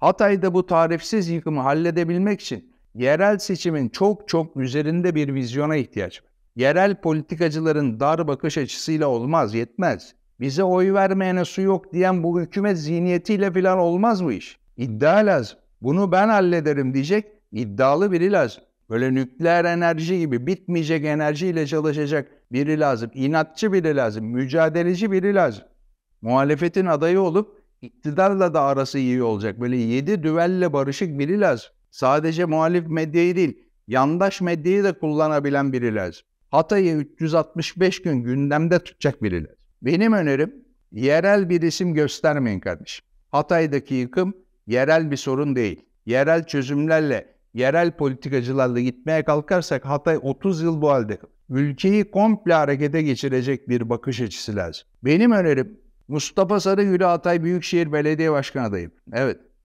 Hatay'da bu tarifsiz yıkımı halledebilmek için yerel seçimin çok çok üzerinde bir vizyona ihtiyaç var. Yerel politikacıların dar bakış açısıyla olmaz, yetmez. Bize oy vermeyene su yok diyen bu hükümet zihniyetiyle falan olmaz bu iş. İddia lazım. Bunu ben hallederim diyecek iddialı biri lazım. Böyle nükleer enerji gibi bitmeyecek enerjiyle çalışacak biri lazım. İnatçı biri lazım. Mücadeleci biri lazım. Muhalefetin adayı olup iktidarla da arası iyi olacak. Böyle yedi düvelle barışık biri lazım. Sadece muhalif medyayı değil, yandaş medyayı da kullanabilen biri lazım. Hatay'ı 365 gün gündemde tutacak biri lazım. Benim önerim yerel bir isim göstermeyin kardeşim. Hatay'daki yıkım yerel bir sorun değil. Yerel çözümlerle, yerel politikacılarla gitmeye kalkarsak Hatay 30 yıl bu halde. Ülkeyi komple harekete geçirecek bir bakış açısı lazım. Benim önerim Mustafa Sarıgül Hatay Büyükşehir Belediye Başkanı adayım. Evet.